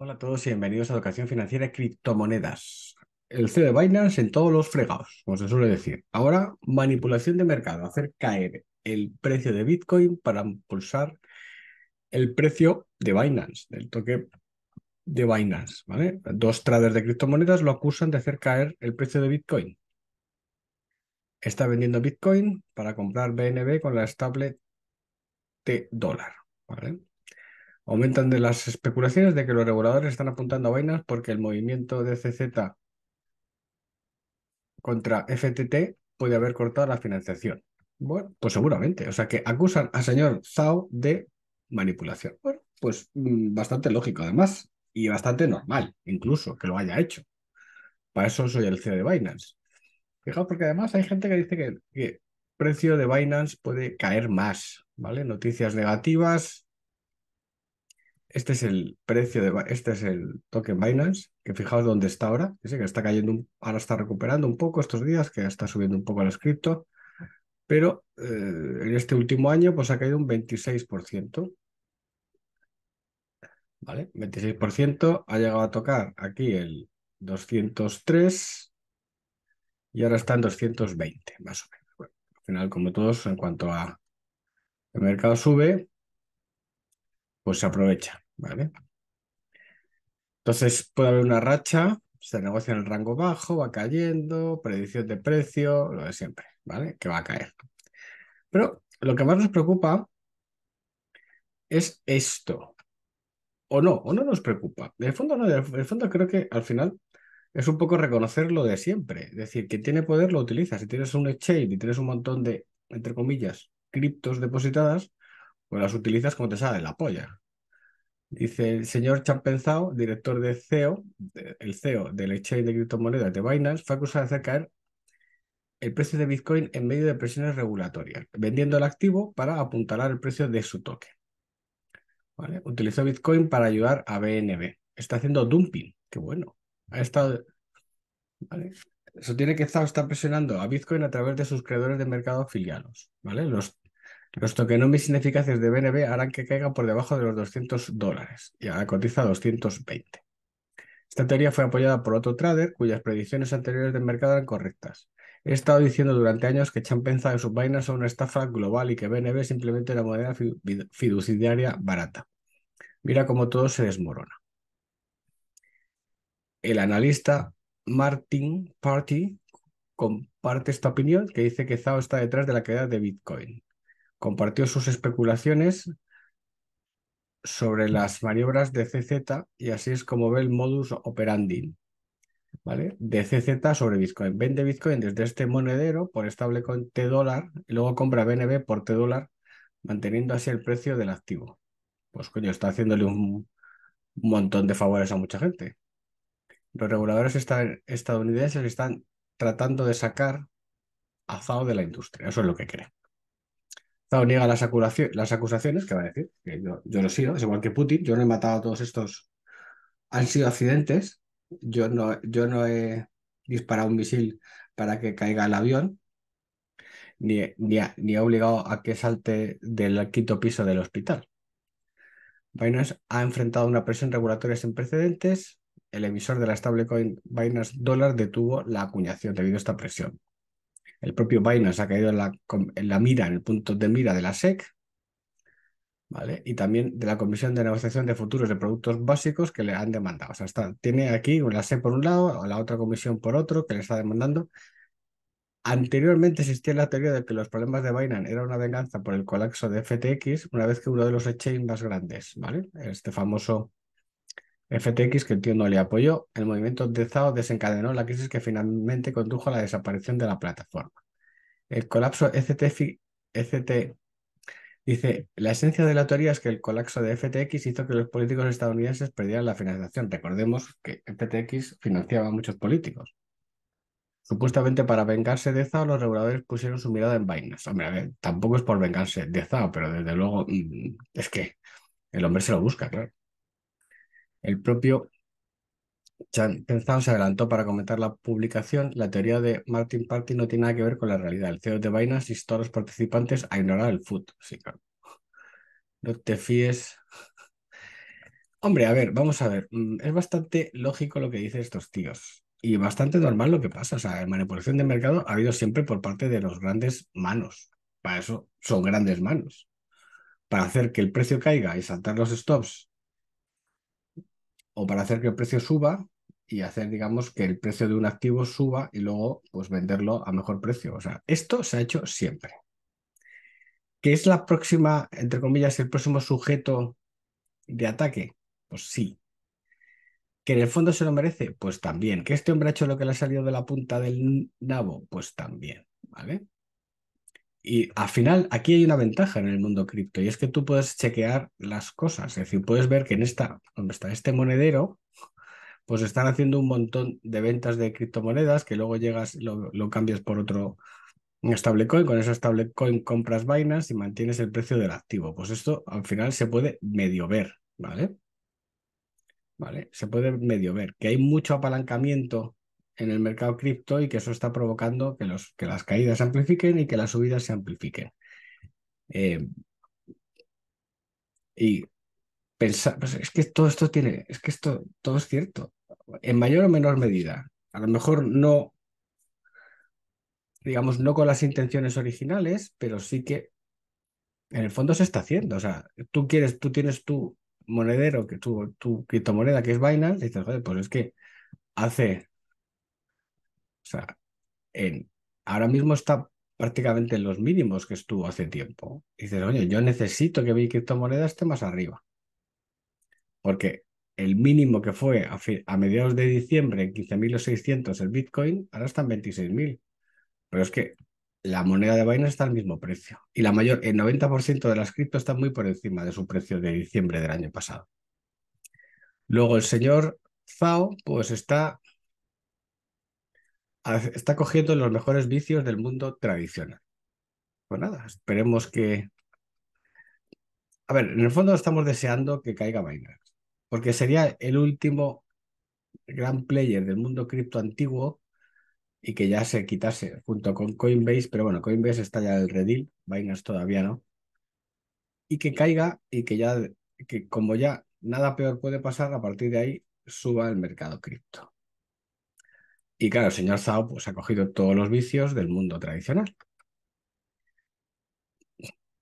Hola a todos y bienvenidos a Educación Financiera Criptomonedas. El CEO de Binance en todos los fregados, como se suele decir. Ahora, manipulación de mercado, hacer caer el precio de Bitcoin para impulsar el precio de Binance, del toque de Binance. ¿vale? Dos traders de criptomonedas lo acusan de hacer caer el precio de Bitcoin. Está vendiendo Bitcoin para comprar BNB con la estable de dólar. ¿vale? Aumentan de las especulaciones de que los reguladores están apuntando a Binance porque el movimiento de CZ contra FTT puede haber cortado la financiación. Bueno, pues seguramente. O sea que acusan al señor Zhao de manipulación. Bueno, pues mm, bastante lógico además y bastante normal incluso que lo haya hecho. Para eso soy el CEO de Binance. Fijaos, porque además hay gente que dice que, el precio de Binance puede caer más, ¿vale? Noticias negativas este es el precio de este es el token Binance, que fijaos dónde está ahora, que está cayendo, ahora está recuperando un poco estos días, que está subiendo un poco el cripto, pero eh, en este último año pues ha caído un 26%. ¿Vale? 26% ha llegado a tocar aquí el 203 y ahora está en 220, más o menos. al final, como todos, en cuanto a el mercado sube, pues se aprovecha, ¿vale? Entonces puede haber una racha, se negocia en el rango bajo, va cayendo, predicción de precio, lo de siempre, ¿vale? Que va a caer. Pero lo que más nos preocupa es esto. O no, o no nos preocupa. De fondo, no, de fondo creo que al final es un poco reconocer lo de siempre. Es decir, que tiene poder lo utiliza. Si tienes un exchange y tienes un montón de, entre comillas, criptos depositadas, pues las utilizas como te sale la polla. Dice el señor Champenzao, director de CEO, el CEO del exchange de criptomonedas de Binance, fue acusado de hacer caer el precio de Bitcoin en medio de presiones regulatorias, vendiendo el activo para apuntalar el precio de su token. ¿Vale? Utilizó Bitcoin para ayudar a BNB. Está haciendo dumping, qué bueno. Ha estado. ¿Vale? Eso tiene que estar está presionando a Bitcoin a través de sus creadores de mercado afiliados, ¿vale? Los los tokenomics ineficaces de BNB harán que caiga por debajo de los 200 dólares y ahora cotiza 220. Esta teoría fue apoyada por otro trader cuyas predicciones anteriores del mercado eran correctas. He estado diciendo durante años que Champenza y sus vainas son una estafa global y que BNB simplemente era moneda fiduciaria barata. Mira cómo todo se desmorona. El analista Martin Party comparte esta opinión que dice que Zao está detrás de la caída de Bitcoin compartió sus especulaciones sobre las maniobras de CZ y así es como ve el modus operandi ¿vale? de CZ sobre Bitcoin. Vende Bitcoin desde este monedero por con T dólar y luego compra BNB por T dólar, manteniendo así el precio del activo. Pues coño, está haciéndole un montón de favores a mucha gente. Los reguladores estadounidenses están tratando de sacar a FAO de la industria, eso es lo que creen niega las, acusaciones, que va a decir, que yo, yo lo sigo, es igual que Putin, yo no he matado a todos estos, han sido accidentes, yo no, yo no he disparado un misil para que caiga el avión, ni, ni, obligado a que salte del quinto piso del hospital. Binance ha enfrentado una presión regulatoria sin precedentes. El emisor de la stablecoin Binance Dollar detuvo la acuñación debido a esta presión. El propio Binance ha caído en la, mira, en el punto de mira de la SEC, ¿vale? Y también de la Comisión de Negociación de Futuros de Productos Básicos que le han demandado. O sea, está, tiene aquí la SEC por un lado, o la otra comisión por otro, que le está demandando. Anteriormente existía la teoría de que los problemas de Binance era una venganza por el colapso de FTX, una vez que uno de los exchanges más grandes, ¿vale? Este famoso FTX, que el tío no le apoyó, el movimiento de ZAO desencadenó la crisis que finalmente condujo a la desaparición de la plataforma. El colapso STF, ST, dice, la esencia de la teoría es que el colapso de FTX hizo que los políticos estadounidenses perdieran la financiación. Recordemos que FTX financiaba a muchos políticos. Supuestamente para vengarse de ZAO, los reguladores pusieron su mirada en vainas. Hombre, tampoco es por vengarse de ZAO, pero desde luego mm, es que el hombre se lo busca, claro. El propio Chan se adelantó para comentar la publicación. La teoría de Martin Party no tiene nada que ver con la realidad. El CEO de Binance instó a los participantes a ignorar el food. Sí, claro. No te fíes. Hombre, a ver, vamos a ver. Mm, es bastante lógico lo que dicen estos tíos. Y bastante normal lo que pasa. O sea, la manipulación de mercado ha habido siempre por parte de los grandes manos. Para eso son grandes manos. Para hacer que el precio caiga y saltar los stops o para hacer que el precio suba y hacer, digamos, que el precio de un activo suba y luego, pues, venderlo a mejor precio. O sea, esto se ha hecho siempre. ¿Qué es la próxima, entre comillas, el próximo sujeto de ataque? Pues sí. ¿Que en el fondo se lo merece? Pues también. ¿Que este hombre ha hecho lo que le ha salido de la punta del nabo? Pues también, ¿vale? Y al final, aquí hay una ventaja en el mundo cripto y es que tú puedes chequear las cosas. Es decir, puedes ver que en esta, donde está este monedero, pues están haciendo un montón de ventas de criptomonedas que luego llegas, lo, lo cambias por otro stablecoin. Con ese stablecoin compras vainas y mantienes el precio del activo. Pues esto al final se puede medio ver, ¿vale? ¿Vale? Se puede medio ver que hay mucho apalancamiento en el mercado cripto y que eso está provocando que, los, que las caídas se amplifiquen y que las subidas se amplifiquen. Eh, y pensar, pues es que todo esto tiene, es que esto todo es cierto, en mayor o menor medida. A lo mejor no, digamos, no con las intenciones originales, pero sí que en el fondo se está haciendo. O sea, tú quieres, tú tienes tu monedero, que tu, tu criptomoneda que es Binance, y dices, joder, pues es que hace o sea, en, ahora mismo está prácticamente en los mínimos que estuvo hace tiempo. Y dices, oye, yo necesito que mi criptomoneda esté más arriba. Porque el mínimo que fue a, mediados de diciembre en 15.600 el Bitcoin, ahora está en 26.000. Pero es que la moneda de Binance está al mismo precio. Y la mayor, el 90% de las cripto están muy por encima de su precio de diciembre del año pasado. Luego el señor Zhao, pues está está cogiendo los mejores vicios del mundo tradicional. Pues nada, esperemos que... A ver, en el fondo estamos deseando que caiga Binance, porque sería el último gran player del mundo cripto antiguo y que ya se quitase junto con Coinbase, pero bueno, Coinbase está ya el redil, Binance todavía no, y que caiga y que ya, que como ya nada peor puede pasar, a partir de ahí suba el mercado cripto. Y claro, el señor Sao pues, ha cogido todos los vicios del mundo tradicional.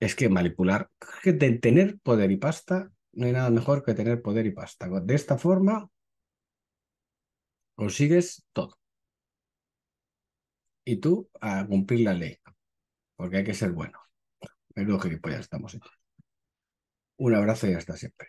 Es que manipular, tener poder y pasta, no hay nada mejor que tener poder y pasta. De esta forma consigues todo. Y tú a cumplir la ley, porque hay que ser bueno. ya estamos hechos. Un abrazo y hasta siempre.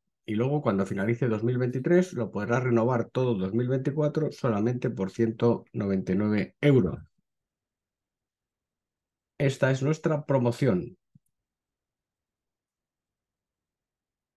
y luego cuando finalice 2023 lo podrás renovar todo 2024 solamente por 199 euros. Esta es nuestra promoción.